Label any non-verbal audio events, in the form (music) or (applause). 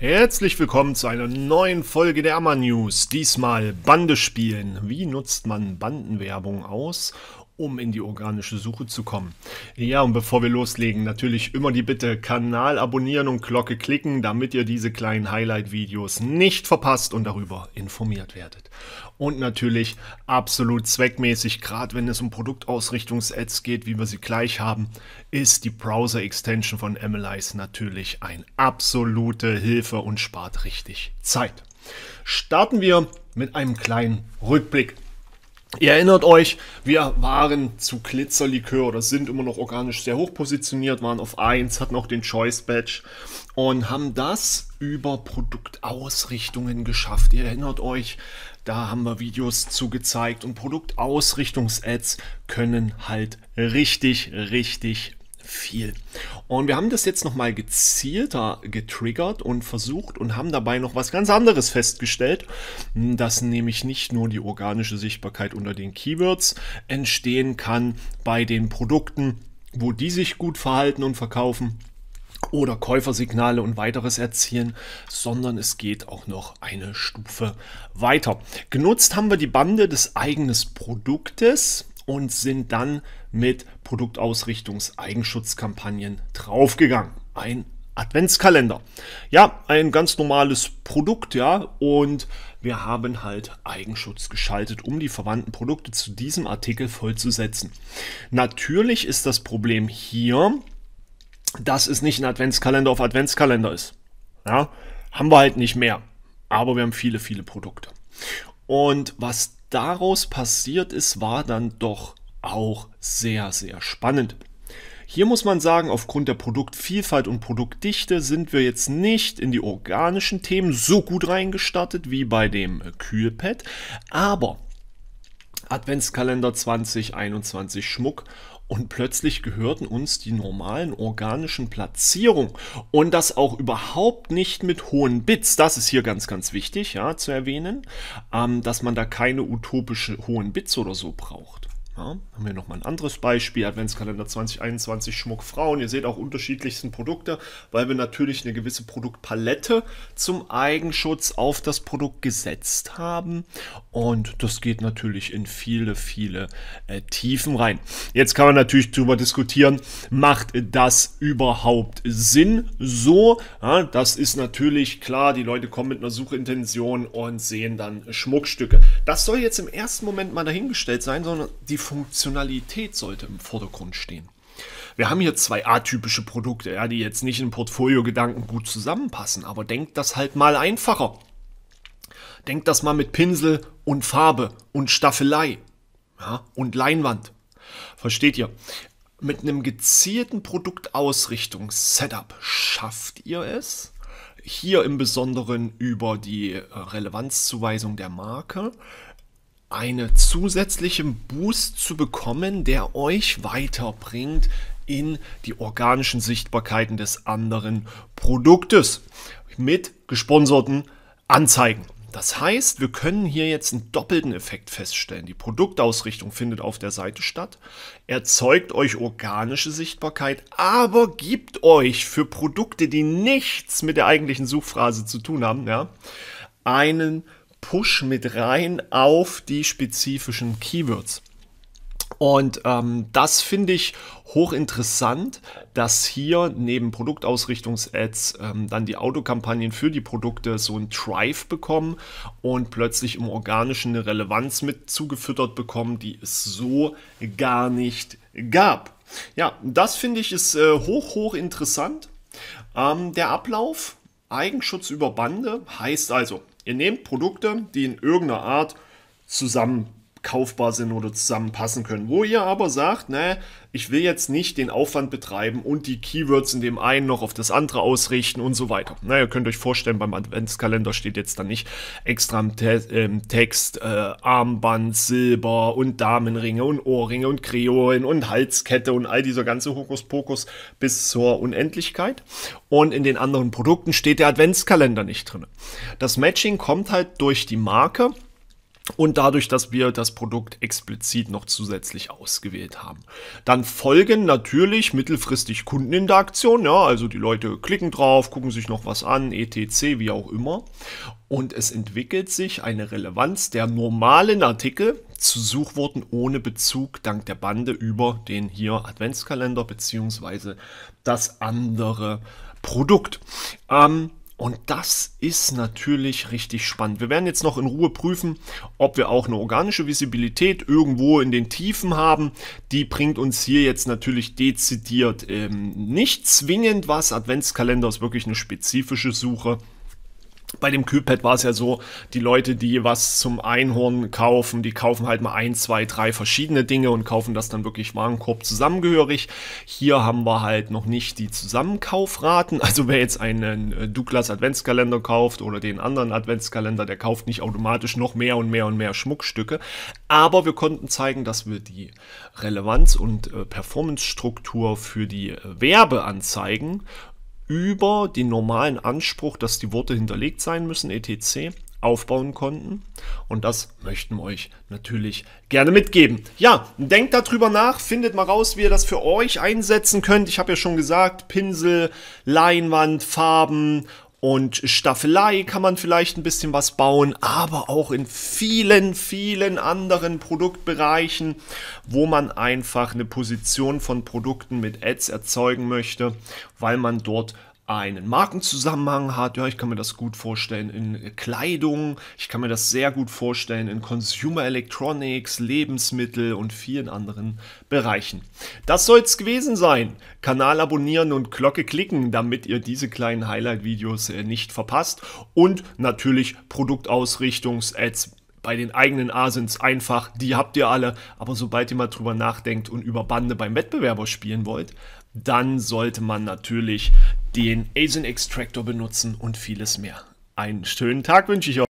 Herzlich willkommen zu einer neuen Folge der Ammer News. Diesmal Bande spielen. Wie nutzt man Bandenwerbung aus um in die organische Suche zu kommen. Ja, und bevor wir loslegen, natürlich immer die Bitte, Kanal abonnieren und Glocke klicken, damit ihr diese kleinen Highlight-Videos nicht verpasst und darüber informiert werdet. Und natürlich absolut zweckmäßig, gerade wenn es um Produktausrichtungs-Ads geht, wie wir sie gleich haben, ist die Browser-Extension von MLIs natürlich eine absolute Hilfe und spart richtig Zeit. Starten wir mit einem kleinen Rückblick Ihr erinnert euch, wir waren zu Glitzerlikör oder sind immer noch organisch sehr hoch positioniert, waren auf 1, hatten auch den Choice Badge und haben das über Produktausrichtungen geschafft. Ihr erinnert euch, da haben wir Videos zu gezeigt und Produktausrichtungs-Ads können halt richtig, richtig viel. Und wir haben das jetzt nochmal gezielter getriggert und versucht und haben dabei noch was ganz anderes festgestellt, dass nämlich nicht nur die organische Sichtbarkeit unter den Keywords entstehen kann bei den Produkten, wo die sich gut verhalten und verkaufen, oder Käufersignale und weiteres erzielen, sondern es geht auch noch eine Stufe weiter. Genutzt haben wir die Bande des eigenen Produktes und sind dann mit Produktausrichtungseigenschutzkampagnen draufgegangen. Ein Adventskalender. Ja, ein ganz normales Produkt, ja, und wir haben halt Eigenschutz geschaltet, um die verwandten Produkte zu diesem Artikel vollzusetzen. Natürlich ist das Problem hier, dass es nicht ein Adventskalender auf Adventskalender ist. Ja, haben wir halt nicht mehr, aber wir haben viele, viele Produkte. Und was daraus passiert ist, war dann doch auch sehr, sehr spannend. Hier muss man sagen, aufgrund der Produktvielfalt und Produktdichte sind wir jetzt nicht in die organischen Themen so gut reingestartet wie bei dem Kühlpad, aber Adventskalender 2021 Schmuck und plötzlich gehörten uns die normalen organischen Platzierungen. Und das auch überhaupt nicht mit hohen Bits. Das ist hier ganz, ganz wichtig ja, zu erwähnen, ähm, dass man da keine utopische hohen Bits oder so braucht. Ja, haben wir nochmal ein anderes Beispiel, Adventskalender 2021 Schmuck Frauen. Ihr seht auch unterschiedlichsten Produkte, weil wir natürlich eine gewisse Produktpalette zum Eigenschutz auf das Produkt gesetzt haben. Und das geht natürlich in viele, viele äh, Tiefen rein. Jetzt kann man natürlich darüber diskutieren, macht das überhaupt Sinn so? Ja, das ist natürlich klar, die Leute kommen mit einer Suchintention und sehen dann Schmuckstücke. Das soll jetzt im ersten Moment mal dahingestellt sein, sondern die Funktionalität sollte im Vordergrund stehen. Wir haben hier zwei atypische Produkte, ja, die jetzt nicht in Portfolio-Gedanken gut zusammenpassen, aber denkt das halt mal einfacher. Denkt das mal mit Pinsel und Farbe und Staffelei ja, und Leinwand. Versteht ihr? Mit einem gezielten Produktausrichtungs-Setup schafft ihr es, hier im Besonderen über die äh, Relevanzzuweisung der Marke einen zusätzlichen Boost zu bekommen, der euch weiterbringt in die organischen Sichtbarkeiten des anderen Produktes mit gesponserten Anzeigen. Das heißt, wir können hier jetzt einen doppelten Effekt feststellen. Die Produktausrichtung findet auf der Seite statt, erzeugt euch organische Sichtbarkeit, aber gibt euch für Produkte, die nichts mit der eigentlichen Suchphrase zu tun haben, ja, einen Push mit rein auf die spezifischen Keywords. Und ähm, das finde ich hochinteressant, dass hier neben Produktausrichtungs-Ads ähm, dann die Autokampagnen für die Produkte so ein Drive bekommen und plötzlich im Organischen eine Relevanz mit zugefüttert bekommen, die es so gar nicht gab. Ja, das finde ich ist äh, hoch, hoch interessant. Ähm, der Ablauf, Eigenschutz über Bande, heißt also, Ihr nehmt Produkte, die in irgendeiner Art zusammen kaufbar sind oder zusammenpassen können. Wo ihr aber sagt, ne, ich will jetzt nicht den Aufwand betreiben und die Keywords in dem einen noch auf das andere ausrichten und so weiter. Na, ihr könnt euch vorstellen, beim Adventskalender steht jetzt da nicht extra im, Te im Text äh, Armband, Silber und Damenringe und Ohrringe und Kreolen und Halskette und all dieser ganze Hokuspokus bis zur Unendlichkeit. Und in den anderen Produkten steht der Adventskalender nicht drin. Das Matching kommt halt durch die Marke und dadurch, dass wir das Produkt explizit noch zusätzlich ausgewählt haben. Dann folgen natürlich mittelfristig Kunden in der Aktion, ja, also die Leute klicken drauf, gucken sich noch was an, etc., wie auch immer. Und es entwickelt sich eine Relevanz der normalen Artikel zu Suchworten ohne Bezug dank der Bande über den hier Adventskalender beziehungsweise das andere Produkt. Ähm, und das ist natürlich richtig spannend. Wir werden jetzt noch in Ruhe prüfen, ob wir auch eine organische Visibilität irgendwo in den Tiefen haben. Die bringt uns hier jetzt natürlich dezidiert ähm, nicht zwingend was. Adventskalender ist wirklich eine spezifische Suche bei dem Kühlpad war es ja so, die Leute, die was zum Einhorn kaufen, die kaufen halt mal ein, zwei, drei verschiedene Dinge und kaufen das dann wirklich Warenkorb zusammengehörig. Hier haben wir halt noch nicht die Zusammenkaufraten. (laughs) Also wer jetzt einen äh, Douglas Adventskalender kauft oder den anderen Adventskalender, der kauft nicht automatisch noch mehr und mehr und mehr Schmuckstücke. Aber wir konnten zeigen, dass wir die Relevanz und äh, Performance-Struktur für die äh, Werbeanzeigen über den normalen Anspruch, dass die Worte hinterlegt sein müssen, etc., aufbauen konnten. Und das möchten wir euch natürlich gerne mitgeben. Ja, denkt darüber nach, findet mal raus, wie ihr das für euch einsetzen könnt. Ich habe ja schon gesagt, Pinsel, Leinwand, Farben und Staffelei kann man vielleicht ein bisschen was bauen, aber auch in vielen, vielen anderen Produktbereichen, wo man einfach eine Position von Produkten mit Ads erzeugen möchte, weil man dort einen Markenzusammenhang hat. Ja, ich kann mir das gut vorstellen in Kleidung, ich kann mir das sehr gut vorstellen in Consumer Electronics, Lebensmittel und vielen anderen Bereichen. Das soll es gewesen sein. Kanal abonnieren und Glocke klicken, damit ihr diese kleinen Highlight-Videos äh, nicht verpasst. Und natürlich Produktausrichtungs-Ads bei den eigenen Asins einfach, die habt ihr alle, aber sobald ihr mal drüber nachdenkt und über Bande beim Wettbewerber spielen wollt, dann sollte man natürlich den Asian Extractor benutzen und vieles mehr. Einen schönen Tag wünsche ich euch.